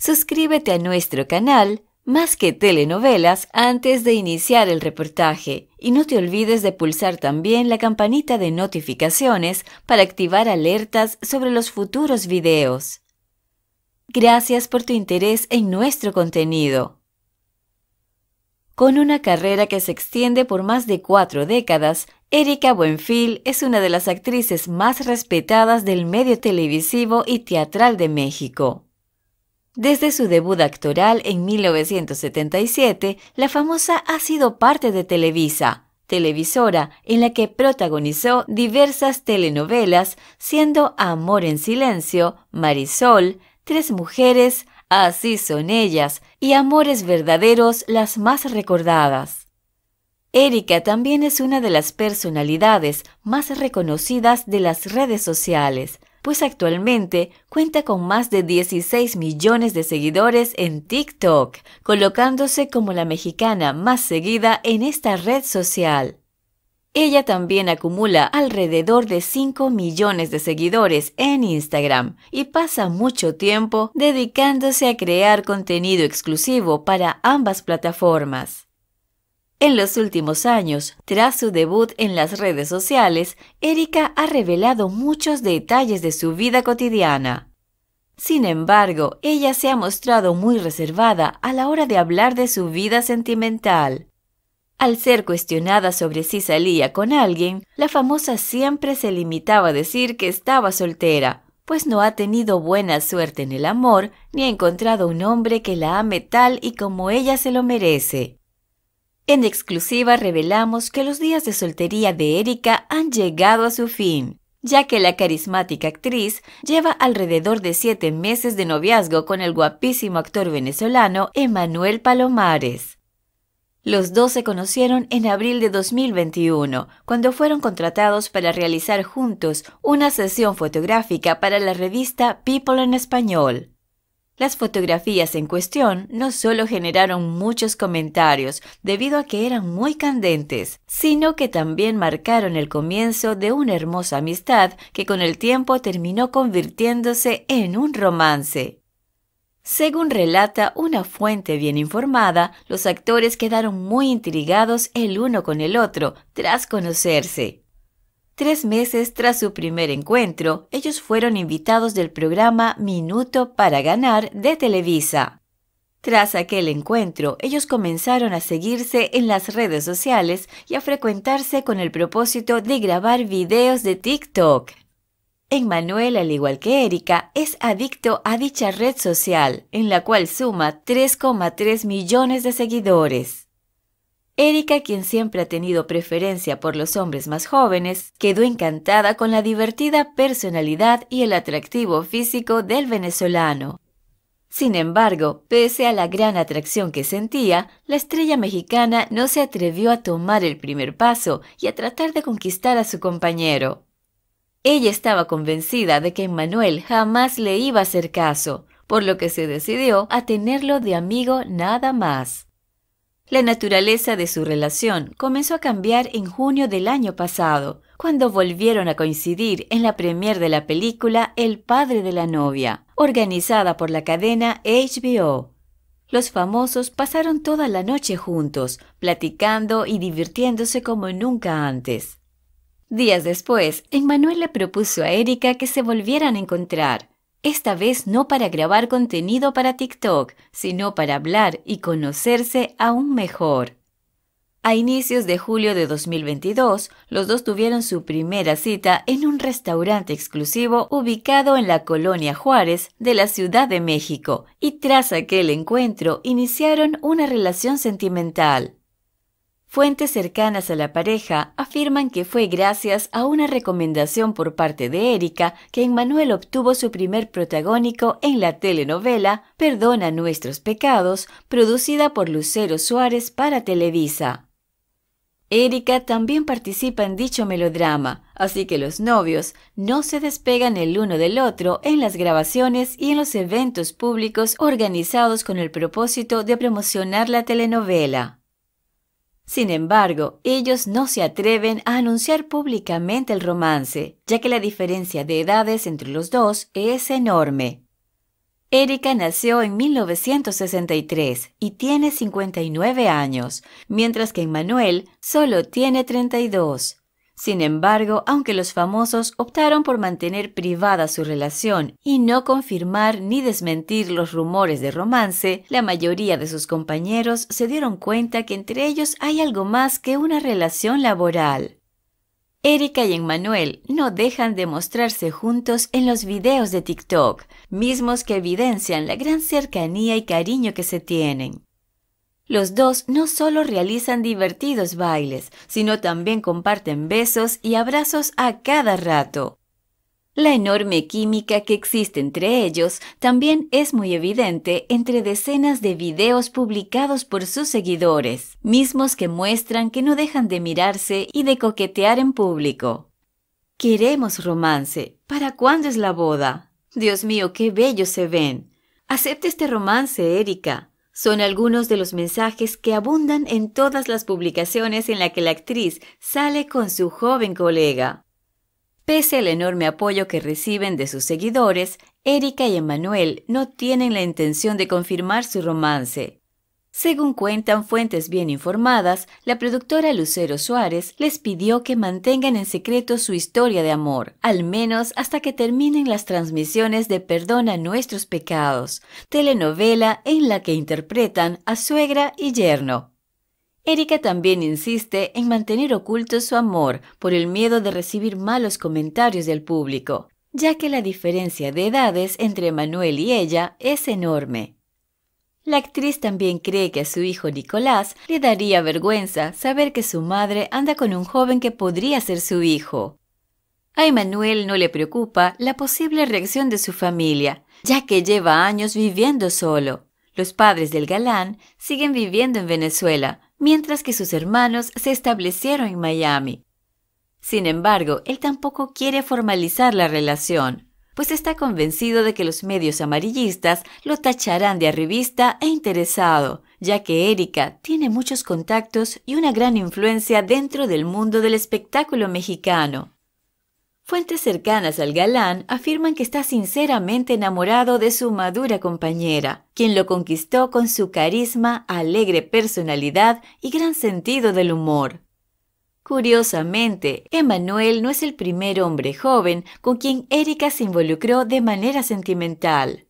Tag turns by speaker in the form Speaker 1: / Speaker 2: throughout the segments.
Speaker 1: suscríbete a nuestro canal Más que Telenovelas antes de iniciar el reportaje y no te olvides de pulsar también la campanita de notificaciones para activar alertas sobre los futuros videos. Gracias por tu interés en nuestro contenido. Con una carrera que se extiende por más de cuatro décadas, Erika Buenfil es una de las actrices más respetadas del medio televisivo y teatral de México. Desde su debut actoral en 1977, la famosa ha sido parte de Televisa, televisora en la que protagonizó diversas telenovelas, siendo Amor en Silencio, Marisol, Tres Mujeres, Así son ellas y Amores Verdaderos las más recordadas. Erika también es una de las personalidades más reconocidas de las redes sociales, pues actualmente cuenta con más de 16 millones de seguidores en TikTok, colocándose como la mexicana más seguida en esta red social. Ella también acumula alrededor de 5 millones de seguidores en Instagram y pasa mucho tiempo dedicándose a crear contenido exclusivo para ambas plataformas. En los últimos años, tras su debut en las redes sociales, Erika ha revelado muchos detalles de su vida cotidiana. Sin embargo, ella se ha mostrado muy reservada a la hora de hablar de su vida sentimental. Al ser cuestionada sobre si salía con alguien, la famosa siempre se limitaba a decir que estaba soltera, pues no ha tenido buena suerte en el amor ni ha encontrado un hombre que la ame tal y como ella se lo merece. En exclusiva revelamos que los días de soltería de Erika han llegado a su fin, ya que la carismática actriz lleva alrededor de siete meses de noviazgo con el guapísimo actor venezolano Emanuel Palomares. Los dos se conocieron en abril de 2021, cuando fueron contratados para realizar juntos una sesión fotográfica para la revista People en Español. Las fotografías en cuestión no solo generaron muchos comentarios debido a que eran muy candentes, sino que también marcaron el comienzo de una hermosa amistad que con el tiempo terminó convirtiéndose en un romance. Según relata una fuente bien informada, los actores quedaron muy intrigados el uno con el otro tras conocerse. Tres meses tras su primer encuentro, ellos fueron invitados del programa Minuto para Ganar de Televisa. Tras aquel encuentro, ellos comenzaron a seguirse en las redes sociales y a frecuentarse con el propósito de grabar videos de TikTok. Emmanuel, al igual que Erika, es adicto a dicha red social, en la cual suma 3,3 millones de seguidores. Erika, quien siempre ha tenido preferencia por los hombres más jóvenes, quedó encantada con la divertida personalidad y el atractivo físico del venezolano. Sin embargo, pese a la gran atracción que sentía, la estrella mexicana no se atrevió a tomar el primer paso y a tratar de conquistar a su compañero. Ella estaba convencida de que Manuel jamás le iba a hacer caso, por lo que se decidió a tenerlo de amigo nada más. La naturaleza de su relación comenzó a cambiar en junio del año pasado, cuando volvieron a coincidir en la premier de la película El padre de la novia, organizada por la cadena HBO. Los famosos pasaron toda la noche juntos, platicando y divirtiéndose como nunca antes. Días después, Emmanuel le propuso a Erika que se volvieran a encontrar, esta vez no para grabar contenido para TikTok, sino para hablar y conocerse aún mejor. A inicios de julio de 2022, los dos tuvieron su primera cita en un restaurante exclusivo ubicado en la colonia Juárez de la Ciudad de México, y tras aquel encuentro iniciaron una relación sentimental. Fuentes cercanas a la pareja afirman que fue gracias a una recomendación por parte de Erika que Emmanuel obtuvo su primer protagónico en la telenovela Perdona nuestros pecados, producida por Lucero Suárez para Televisa. Erika también participa en dicho melodrama, así que los novios no se despegan el uno del otro en las grabaciones y en los eventos públicos organizados con el propósito de promocionar la telenovela. Sin embargo, ellos no se atreven a anunciar públicamente el romance, ya que la diferencia de edades entre los dos es enorme. Erika nació en 1963 y tiene 59 años, mientras que Emmanuel solo tiene 32. Sin embargo, aunque los famosos optaron por mantener privada su relación y no confirmar ni desmentir los rumores de romance, la mayoría de sus compañeros se dieron cuenta que entre ellos hay algo más que una relación laboral. Erika y Emmanuel no dejan de mostrarse juntos en los videos de TikTok, mismos que evidencian la gran cercanía y cariño que se tienen. Los dos no solo realizan divertidos bailes, sino también comparten besos y abrazos a cada rato. La enorme química que existe entre ellos también es muy evidente entre decenas de videos publicados por sus seguidores, mismos que muestran que no dejan de mirarse y de coquetear en público. Queremos romance. ¿Para cuándo es la boda? Dios mío, qué bellos se ven. Acepte este romance, Erika son algunos de los mensajes que abundan en todas las publicaciones en las que la actriz sale con su joven colega. Pese al enorme apoyo que reciben de sus seguidores, Erika y Emanuel no tienen la intención de confirmar su romance. Según cuentan fuentes bien informadas, la productora Lucero Suárez les pidió que mantengan en secreto su historia de amor, al menos hasta que terminen las transmisiones de Perdona nuestros pecados, telenovela en la que interpretan a suegra y yerno. Erika también insiste en mantener oculto su amor por el miedo de recibir malos comentarios del público, ya que la diferencia de edades entre Manuel y ella es enorme. La actriz también cree que a su hijo Nicolás le daría vergüenza saber que su madre anda con un joven que podría ser su hijo. A Emanuel no le preocupa la posible reacción de su familia, ya que lleva años viviendo solo. Los padres del galán siguen viviendo en Venezuela, mientras que sus hermanos se establecieron en Miami. Sin embargo, él tampoco quiere formalizar la relación pues está convencido de que los medios amarillistas lo tacharán de arribista e interesado, ya que Erika tiene muchos contactos y una gran influencia dentro del mundo del espectáculo mexicano. Fuentes cercanas al galán afirman que está sinceramente enamorado de su madura compañera, quien lo conquistó con su carisma, alegre personalidad y gran sentido del humor. Curiosamente, Emanuel no es el primer hombre joven con quien Erika se involucró de manera sentimental.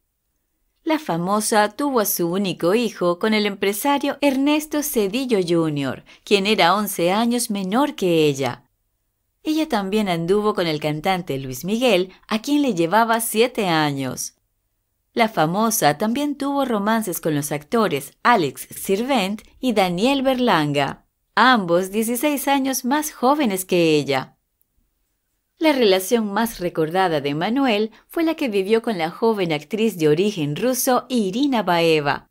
Speaker 1: La famosa tuvo a su único hijo con el empresario Ernesto Cedillo Jr., quien era 11 años menor que ella. Ella también anduvo con el cantante Luis Miguel, a quien le llevaba 7 años. La famosa también tuvo romances con los actores Alex Sirvent y Daniel Berlanga ambos 16 años más jóvenes que ella. La relación más recordada de Manuel fue la que vivió con la joven actriz de origen ruso Irina Baeva.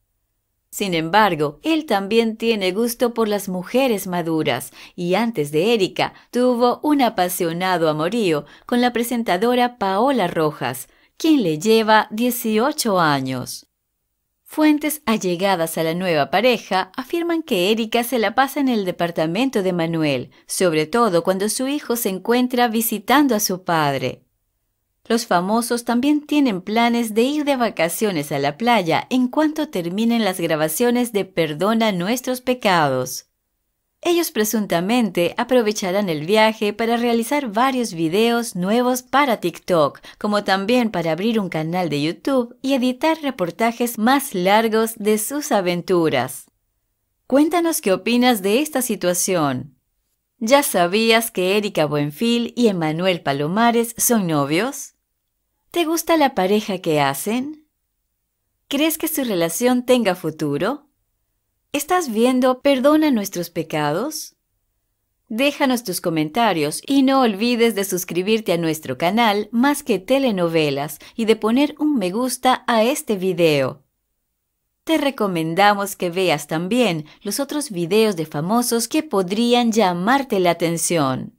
Speaker 1: Sin embargo, él también tiene gusto por las mujeres maduras y antes de Erika tuvo un apasionado amorío con la presentadora Paola Rojas, quien le lleva 18 años. Fuentes allegadas a la nueva pareja afirman que Erika se la pasa en el departamento de Manuel, sobre todo cuando su hijo se encuentra visitando a su padre. Los famosos también tienen planes de ir de vacaciones a la playa en cuanto terminen las grabaciones de Perdona nuestros pecados. Ellos presuntamente aprovecharán el viaje para realizar varios videos nuevos para TikTok, como también para abrir un canal de YouTube y editar reportajes más largos de sus aventuras. Cuéntanos qué opinas de esta situación. ¿Ya sabías que Erika Buenfil y Emanuel Palomares son novios? ¿Te gusta la pareja que hacen? ¿Crees que su relación tenga futuro? ¿Estás viendo Perdona nuestros pecados? Déjanos tus comentarios y no olvides de suscribirte a nuestro canal Más que Telenovelas y de poner un me gusta a este video. Te recomendamos que veas también los otros videos de famosos que podrían llamarte la atención.